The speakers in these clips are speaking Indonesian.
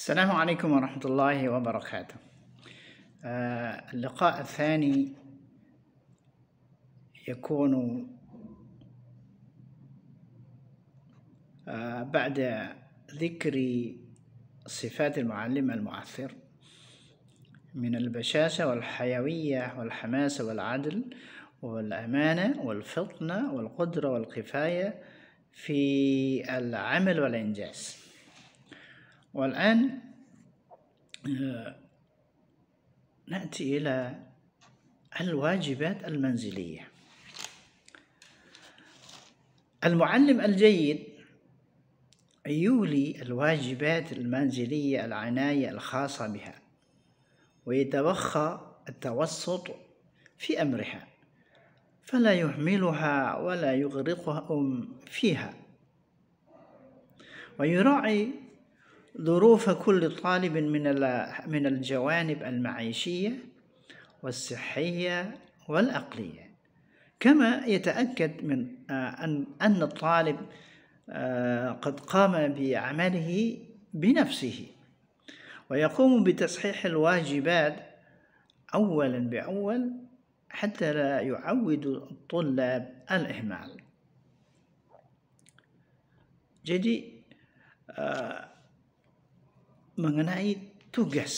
السلام عليكم ورحمة الله وبركاته آه، اللقاء الثاني يكون آه، بعد ذكر صفات المعلم المؤثر من البشاشة والحيوية والحماسة والعدل والأمانة والفطنة والقدرة والكفاية في العمل والإنجاز والآن آه، نأتي إلى الواجبات المنزلية المعلم الجيد يولي الواجبات المنزلية العناية الخاصة بها ويتوخى التوسط في أمرها فلا يهملها ولا يغرقهم فيها ويراعي ظروف كل طالب من من الجوانب المعيشية والصحية والعقلية كما يتأكد من آه، أن الطالب آه، قد قام بعمله بنفسه ويقوم بتصحيح الواجبات أولا بأول حتى لا يعود الطلاب الإهمال جدي آه، mengenai tugas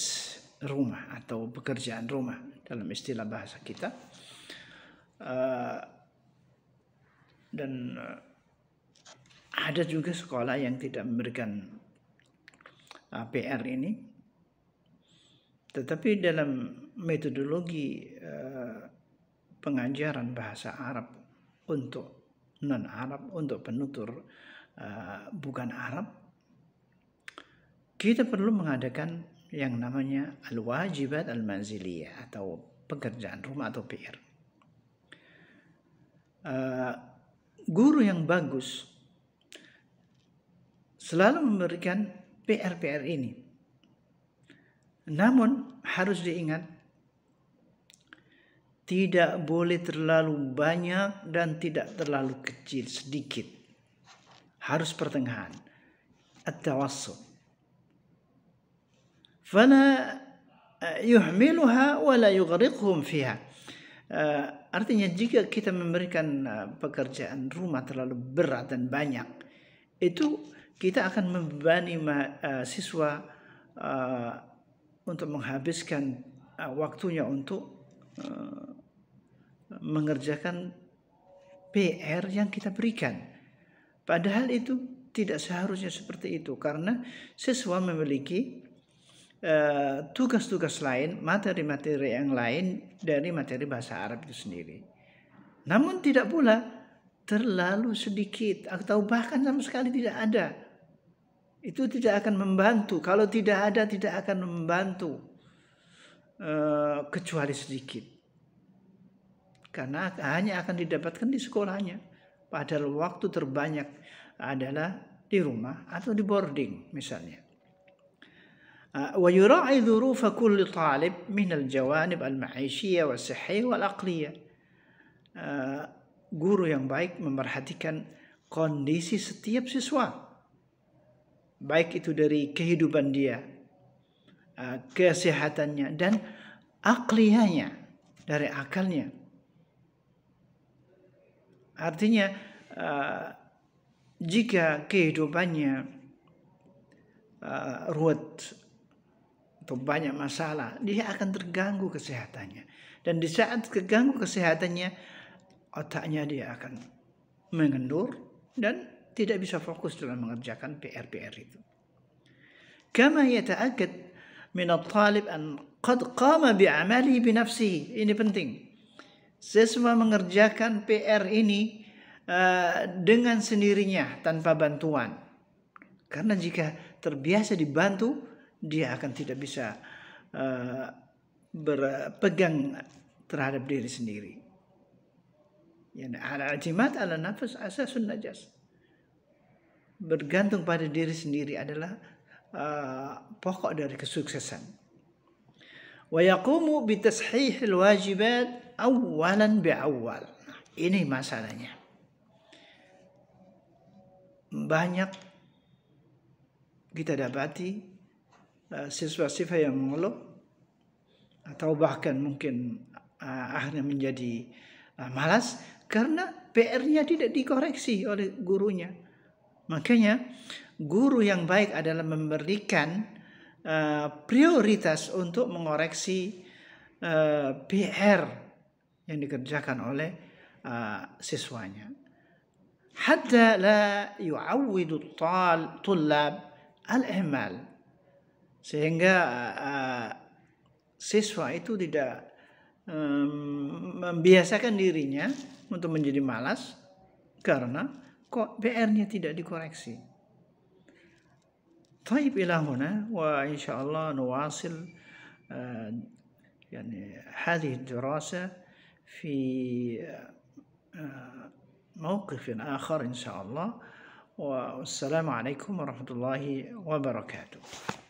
rumah atau pekerjaan rumah dalam istilah bahasa kita. Uh, dan uh, ada juga sekolah yang tidak memberikan uh, eh, PR ini. Tetapi dalam metodologi uh, pengajaran bahasa Arab untuk non-Arab, untuk penutur uh, bukan Arab, kita perlu mengadakan yang namanya al-wajibat al-manziliyah atau pekerjaan rumah atau PR. Uh, guru yang bagus selalu memberikan PR-PR ini. Namun harus diingat tidak boleh terlalu banyak dan tidak terlalu kecil sedikit. Harus pertengahan. At-tawassut فلا يهملها ولا يغرقهم فيها. Eh, artinya jika kita memberikan eh, pekerjaan rumah terlalu berat dan banyak itu kita akan membebani eh, siswa untuk menghabiskan waktunya untuk mengerjakan PR yang kita berikan. Padahal itu tidak seharusnya seperti itu karena siswa memiliki Eh, tugas-tugas uh, lain, materi-materi yang lain dari materi bahasa Arab itu sendiri. Namun tidak pula terlalu sedikit atau bahkan sama sekali tidak ada. Itu tidak akan membantu. Kalau tidak ada tidak akan membantu uh, kecuali sedikit. Karena hanya akan didapatkan di sekolahnya. Padahal waktu terbanyak adalah di rumah atau di boarding misalnya. ويراعي ظروف كل طالب من الجوانب المعيشية والصحية والعقلية guru yang baik memperhatikan kondisi setiap siswa baik itu dari kehidupan dia ah, kesehatannya dan akliyahnya dari akalnya artinya ah, jika kehidupannya ah, ruwet atau banyak masalah, dia akan terganggu kesehatannya. Dan di saat terganggu kesehatannya, otaknya dia akan mengendur dan tidak bisa fokus dalam mengerjakan PR-PR itu. Kama yata'akad min talib an qad qama bi'amali binafsihi. Ini penting. Saya semua mengerjakan PR ini uh, dengan sendirinya tanpa bantuan. Karena jika terbiasa dibantu, dia akan tidak bisa uh, berpegang terhadap diri sendiri. Yani nah, al-i'timad ala nafs asasun najas. Bergantung pada diri sendiri adalah uh, pokok dari kesuksesan. Wa yaqumu bi tashihil wajibat awalan bi awal. Ini masalahnya. Banyak kita dapati Eh, siswa-siswa yang mengeluh atau bahkan mungkin eh, akhirnya menjadi eh, malas karena PR-nya tidak dikoreksi oleh gurunya. Makanya guru yang baik adalah memberikan uh, prioritas untuk mengoreksi uh, PR yang dikerjakan oleh uh, siswanya. Hatta la yu'awwidu tullab al-ihmal sehingga uh, siswa itu tidak um, membiasakan dirinya untuk menjadi malas karena kok PR-nya tidak dikoreksi. Taib ilahuna wa insyaallah nuwasil eh, yani hadhihi dirasa fi موقف آخر إن شاء الله والسلام عليكم ورحمة الله وبركاته